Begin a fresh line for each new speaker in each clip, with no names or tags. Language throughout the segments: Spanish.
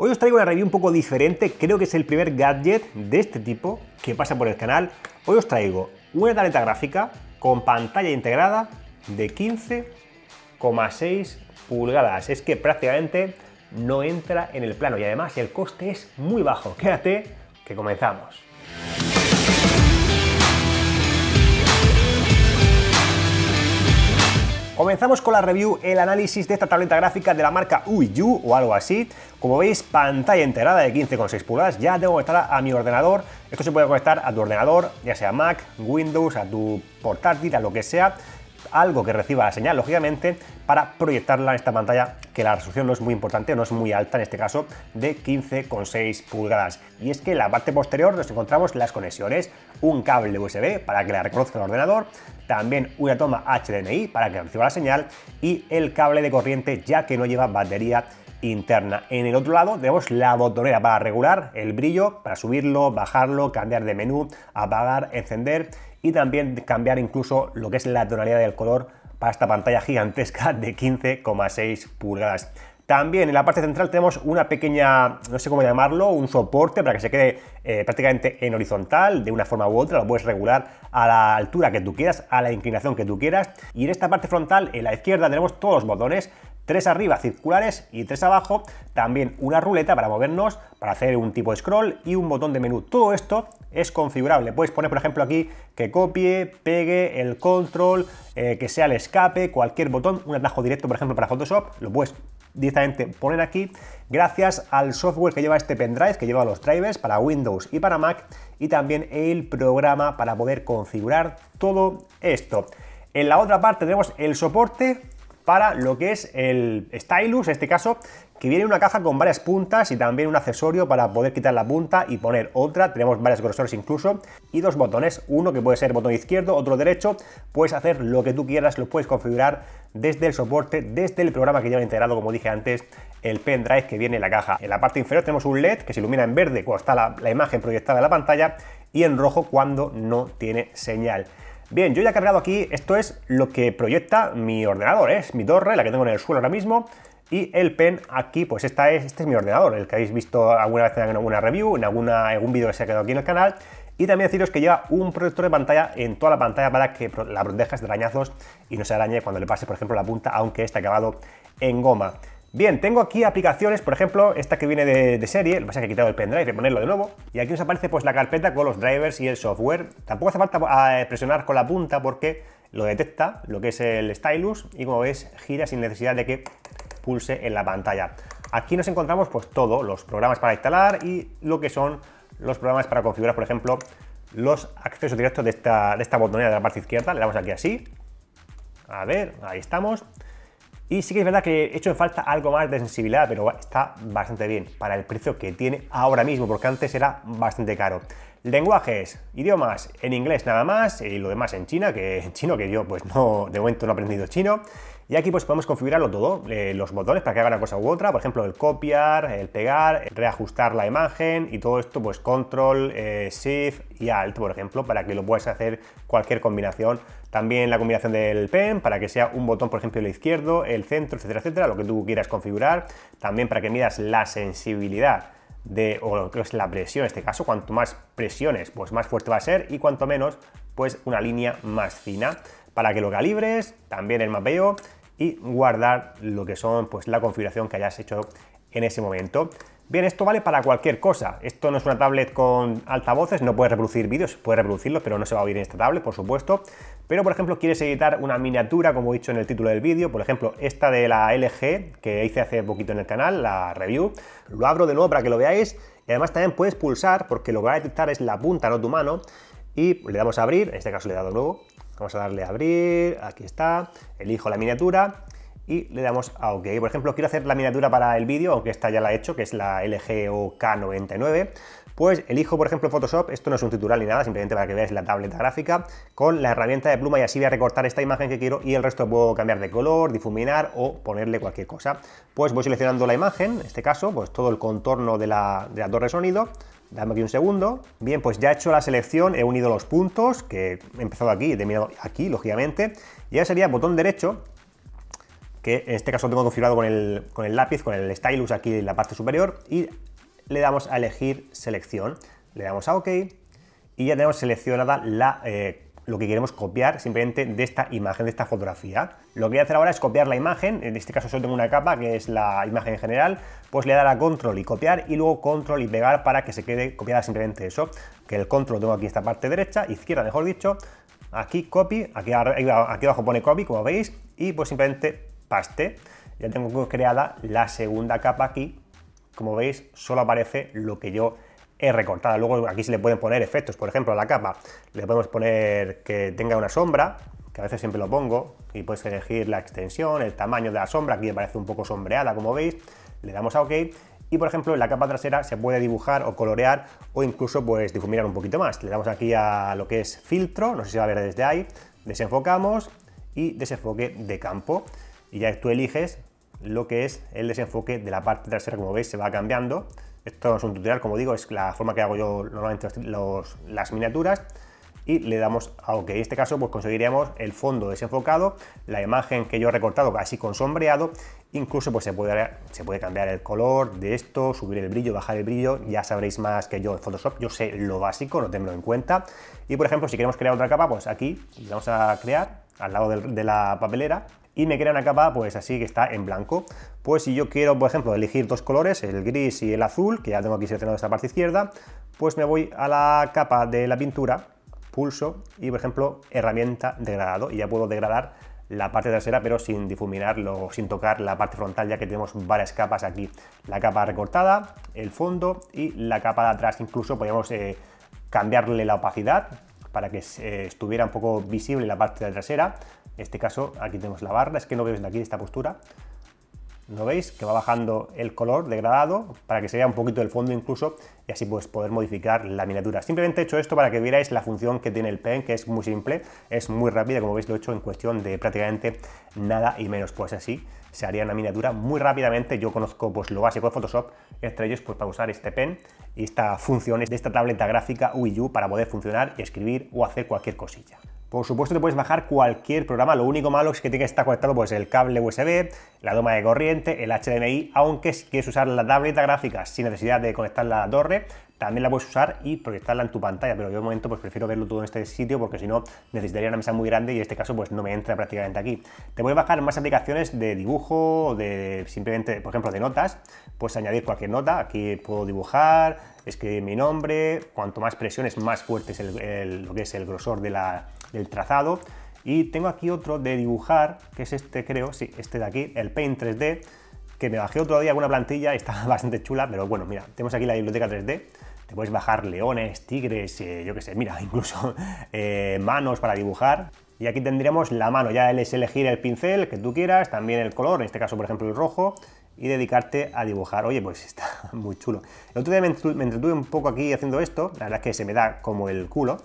Hoy os traigo una review un poco diferente, creo que es el primer gadget de este tipo que pasa por el canal. Hoy os traigo una tableta gráfica con pantalla integrada de 15,6 pulgadas. Es que prácticamente no entra en el plano y además el coste es muy bajo. Quédate que comenzamos. Comenzamos con la review, el análisis de esta tableta gráfica de la marca UIU o algo así. Como veis, pantalla enterada de 15,6 pulgadas, ya tengo conectada a mi ordenador. Esto se puede conectar a tu ordenador, ya sea Mac, Windows, a tu portátil, a lo que sea algo que reciba la señal, lógicamente, para proyectarla en esta pantalla, que la resolución no es muy importante, no es muy alta en este caso, de 15,6 pulgadas. Y es que en la parte posterior nos encontramos las conexiones, un cable USB para que la reconozca el ordenador, también una toma HDMI para que reciba la señal y el cable de corriente ya que no lleva batería interna. En el otro lado tenemos la botonera para regular el brillo, para subirlo, bajarlo, cambiar de menú, apagar, encender y también cambiar incluso lo que es la tonalidad del color para esta pantalla gigantesca de 15,6 pulgadas. También en la parte central tenemos una pequeña, no sé cómo llamarlo, un soporte para que se quede eh, prácticamente en horizontal, de una forma u otra, lo puedes regular a la altura que tú quieras, a la inclinación que tú quieras. Y en esta parte frontal, en la izquierda, tenemos todos los botones tres arriba circulares y tres abajo, también una ruleta para movernos, para hacer un tipo de scroll y un botón de menú. Todo esto es configurable. Puedes poner, por ejemplo, aquí que copie, pegue, el control, eh, que sea el escape, cualquier botón, un atajo directo, por ejemplo, para Photoshop, lo puedes directamente poner aquí gracias al software que lleva este pendrive, que lleva los drivers para Windows y para Mac y también el programa para poder configurar todo esto. En la otra parte tenemos el soporte para lo que es el stylus, en este caso, que viene en una caja con varias puntas y también un accesorio para poder quitar la punta y poner otra. Tenemos varios grosores incluso y dos botones, uno que puede ser botón izquierdo, otro derecho. Puedes hacer lo que tú quieras, lo puedes configurar desde el soporte, desde el programa que lleva integrado, como dije antes, el pendrive que viene en la caja. En la parte inferior tenemos un LED que se ilumina en verde cuando está la imagen proyectada en la pantalla y en rojo cuando no tiene señal. Bien, yo ya he cargado aquí, esto es lo que proyecta mi ordenador, ¿eh? es mi torre, la que tengo en el suelo ahora mismo, y el pen aquí, pues esta es, este es mi ordenador, el que habéis visto alguna vez en alguna review, en alguna, algún vídeo que se ha quedado aquí en el canal, y también deciros que lleva un protector de pantalla en toda la pantalla para que la protejas de arañazos y no se arañe cuando le pase, por ejemplo, la punta, aunque esté acabado en goma. Bien, tengo aquí aplicaciones, por ejemplo, esta que viene de, serie, lo que pasa es que he quitado el pendrive, voy a ponerlo de nuevo, y aquí nos aparece pues la carpeta con los drivers y el software. Tampoco hace falta ah, presionar con la punta porque lo detecta, lo que es el stylus, y como ves, gira sin necesidad de que pulse en la pantalla. Aquí nos encontramos pues todo, los programas para instalar y lo que son los programas para configurar, por ejemplo, los accesos directos de esta, de esta botonera de la parte izquierda. Le damos aquí así, a ver, ahí estamos. Y sí que es verdad que he hecho en falta algo más de sensibilidad, pero está bastante bien para el precio que tiene ahora mismo, porque antes era bastante caro. Lenguajes, idiomas, en inglés nada más, y lo demás en China, que en chino que yo pues no, de momento no he aprendido chino. Y aquí pues podemos configurarlo todo, eh, los botones para que haga una cosa u otra, por ejemplo el copiar, el pegar, reajustar la imagen y todo esto pues control, eh, shift y alt por ejemplo para que lo puedas hacer cualquier combinación también la combinación del pen para que sea un botón, por ejemplo, el izquierdo, el centro, etcétera, etcétera, lo que tú quieras configurar. También para que midas la sensibilidad de, o lo que es la presión en este caso, cuanto más presiones, pues más fuerte va a ser y cuanto menos, pues una línea más fina para que lo calibres, también el mapeo y guardar lo que son pues la configuración que hayas hecho en ese momento. Bien, esto vale para cualquier cosa. Esto no es una tablet con altavoces, no puedes reproducir vídeos, puedes reproducirlos, pero no se va a oír en esta tablet, por supuesto. Pero, por ejemplo, quieres editar una miniatura, como he dicho en el título del vídeo, por ejemplo, esta de la LG que hice hace poquito en el canal, la review. Lo abro de nuevo para que lo veáis. Y además también puedes pulsar, porque lo que va a detectar es la punta, no tu mano. Y le damos a abrir, en este caso le he dado nuevo. Vamos a darle a abrir, aquí está, elijo la miniatura y le damos a OK. Por ejemplo, quiero hacer la miniatura para el vídeo, aunque esta ya la he hecho, que es la LG K99. Pues elijo, por ejemplo, Photoshop, esto no es un titular ni nada, simplemente para que veáis la tableta gráfica, con la herramienta de pluma y así voy a recortar esta imagen que quiero y el resto puedo cambiar de color, difuminar o ponerle cualquier cosa. Pues voy seleccionando la imagen, en este caso, pues todo el contorno de la, de torre sonido, dame aquí un segundo. Bien, pues ya he hecho la selección, he unido los puntos, que he empezado aquí, he terminado aquí, lógicamente, y ya sería botón derecho, que en este caso lo tengo configurado con el, con el lápiz, con el stylus aquí en la parte superior y le damos a elegir selección, le damos a OK y ya tenemos seleccionada la, eh, lo que queremos copiar simplemente de esta imagen, de esta fotografía. Lo que voy a hacer ahora es copiar la imagen, en este caso solo tengo una capa que es la imagen en general, pues le dará control y copiar y luego control y pegar para que se quede copiada simplemente eso, que el control lo tengo aquí esta parte derecha, izquierda mejor dicho, aquí copy, aquí, aquí abajo pone copy como veis y pues simplemente paste, ya tengo creada la segunda capa aquí. Como veis, solo aparece lo que yo he recortado. Luego aquí se le pueden poner efectos, por ejemplo, a la capa le podemos poner que tenga una sombra, que a veces siempre lo pongo, y puedes elegir la extensión, el tamaño de la sombra, aquí me parece un poco sombreada, como veis, le damos a OK, y por ejemplo en la capa trasera se puede dibujar o colorear o incluso pues difuminar un poquito más. Le damos aquí a lo que es filtro, no sé si va a ver desde ahí, desenfocamos y desenfoque de campo y ya tú eliges lo que es el desenfoque de la parte trasera, como veis se va cambiando. Esto es un tutorial, como digo, es la forma que hago yo normalmente las miniaturas y le damos a OK. En este caso pues conseguiríamos el fondo desenfocado, la imagen que yo he recortado casi con sombreado, incluso pues se puede, se puede cambiar el color de esto, subir el brillo, bajar el brillo, ya sabréis más que yo en Photoshop, yo sé lo básico, no tenlo en cuenta. Y por ejemplo, si queremos crear otra capa, pues aquí vamos a crear al lado de la papelera y me crea una capa pues así que está en blanco. Pues si yo quiero, por ejemplo, elegir dos colores, el gris y el azul, que ya tengo aquí seleccionado esta parte izquierda, pues me voy a la capa de la pintura, pulso y, por ejemplo, herramienta degradado y ya puedo degradar la parte trasera pero sin difuminarlo sin tocar la parte frontal ya que tenemos varias capas aquí. La capa recortada, el fondo y la capa de atrás. Incluso podríamos eh, cambiarle la opacidad para que eh, estuviera un poco visible la parte de trasera en este caso, aquí tenemos la barra, es que no veis de aquí esta postura. ¿No veis? Que va bajando el color degradado para que se vea un poquito el fondo incluso y así poder modificar la miniatura. Simplemente he hecho esto para que vierais la función que tiene el pen, que es muy simple, es muy rápida, como veis lo he hecho en cuestión de prácticamente nada y menos, pues así se haría una miniatura muy rápidamente. Yo conozco pues lo básico de Photoshop, entre ellos pues para usar este pen y estas funciones de esta tableta gráfica UIU para poder funcionar, y escribir o hacer cualquier cosilla. Por supuesto te puedes bajar cualquier programa, lo único malo es que tiene que estar conectado pues el cable USB, la toma de corriente, el HDMI, aunque si quieres usar la tableta gráfica sin necesidad de conectar la torre, también la puedes usar y proyectarla en tu pantalla, pero yo de momento pues prefiero verlo todo en este sitio porque si no necesitaría una mesa muy grande y en este caso pues no me entra prácticamente aquí. Te puedes bajar más aplicaciones de dibujo, de simplemente, por ejemplo, de notas, puedes añadir cualquier nota, aquí puedo dibujar, escribir mi nombre, cuanto más presiones más fuerte es lo que es el grosor de la del trazado. Y tengo aquí otro de dibujar, que es este creo, sí, este de aquí, el Paint 3D, que me bajé otro día alguna plantilla, está bastante chula, pero bueno, mira, tenemos aquí la biblioteca 3D, te puedes bajar leones, tigres, eh, yo que sé, mira, incluso eh, manos para dibujar. Y aquí tendríamos la mano, ya es elegir el pincel que tú quieras, también el color, en este caso por ejemplo el rojo, y dedicarte a dibujar. Oye, pues está muy chulo. El otro día me entretuve un poco aquí haciendo esto, la verdad es que se me da como el culo,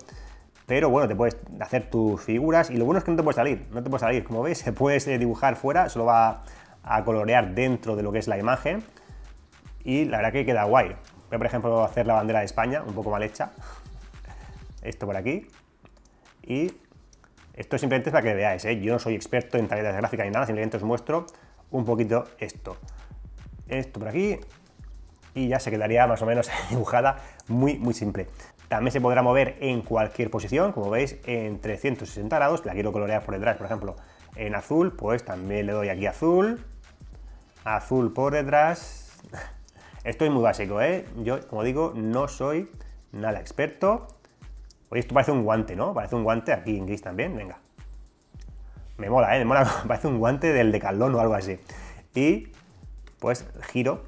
pero bueno, te puedes hacer tus figuras y lo bueno es que no te puedes salir, no te puedes salir. Como veis, se puede eh, dibujar fuera, solo va a colorear dentro de lo que es la imagen y la verdad que queda guay. Voy, por ejemplo, hacer la bandera de España, un poco mal hecha. Esto por aquí. Y esto simplemente es para que veáis, ¿eh? yo no soy experto en tarjetas gráficas ni nada, simplemente os muestro un poquito esto. Esto por aquí y ya se quedaría más o menos dibujada muy, muy simple. También se podrá mover en cualquier posición, como veis, en 360 grados. La quiero colorear por detrás, por ejemplo, en azul, pues también le doy aquí azul, azul por detrás. Esto es muy básico, ¿eh? Yo, como digo, no soy nada experto. Oye, esto parece un guante, ¿no? Parece un guante aquí en gris también, venga. Me mola, ¿eh? Me mola, parece un guante del de o algo así. Y, pues, giro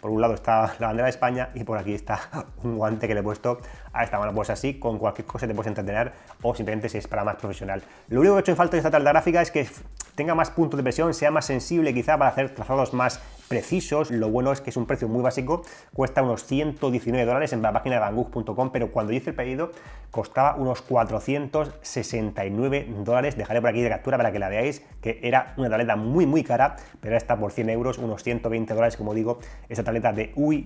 por un lado está la bandera de España y por aquí está un guante que le he puesto a esta mano. Pues así, con cualquier cosa te puedes entretener o simplemente si es para más profesional. Lo único que he hecho en falta de esta tarda gráfica es que tenga más puntos de presión, sea más sensible quizá para hacer trazados más precisos. Lo bueno es que es un precio muy básico, cuesta unos 119 dólares en la página de banggood.com, pero cuando hice el pedido costaba unos 469 dólares. Dejaré por aquí de captura para que la veáis, que era una tableta muy muy cara, pero está por 100 euros, unos 120 dólares, como digo, esta tableta de Wii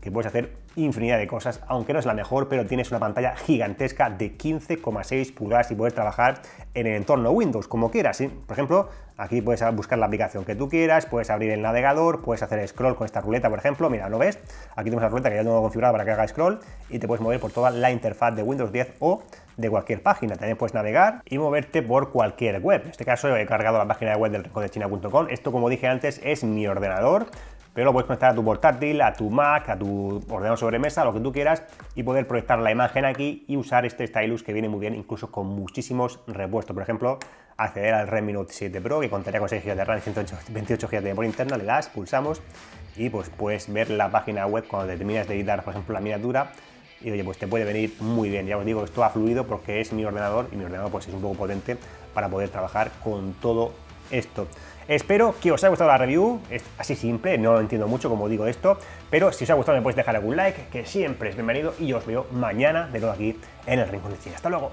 que puedes hacer infinidad de cosas, aunque no es la mejor, pero tienes una pantalla gigantesca de 15,6 pulgadas y puedes trabajar en el entorno Windows, como quieras. ¿eh? Por ejemplo, aquí puedes buscar la aplicación que tú quieras, puedes abrir el navegador, puedes hacer scroll con esta ruleta, por ejemplo, mira, ¿lo ves? Aquí tenemos la ruleta que ya tengo configurada para que haga scroll y te puedes mover por toda la interfaz de Windows 10 o de cualquier página. También puedes navegar y moverte por cualquier web. En este caso he cargado la página web del china.com Esto, como dije antes, es mi ordenador pero lo puedes conectar a tu portátil, a tu Mac, a tu ordenador sobremesa, lo que tú quieras, y poder proyectar la imagen aquí y usar este stylus que viene muy bien, incluso con muchísimos repuestos. Por ejemplo, acceder al Redmi Note 7 Pro, que contaría con 6 GB de RAM y 128 GB de memoria interna, le das, pulsamos, y pues puedes ver la página web cuando terminas de editar, por ejemplo, la miniatura, y oye, pues te puede venir muy bien. Ya os digo, esto ha fluido porque es mi ordenador y mi ordenador pues es un poco potente para poder trabajar con todo esto. Espero que os haya gustado la review, es así simple, no lo entiendo mucho como digo esto, pero si os ha gustado me podéis dejar algún like, que siempre es bienvenido, y os veo mañana de nuevo aquí en el Rincón de China. Hasta luego.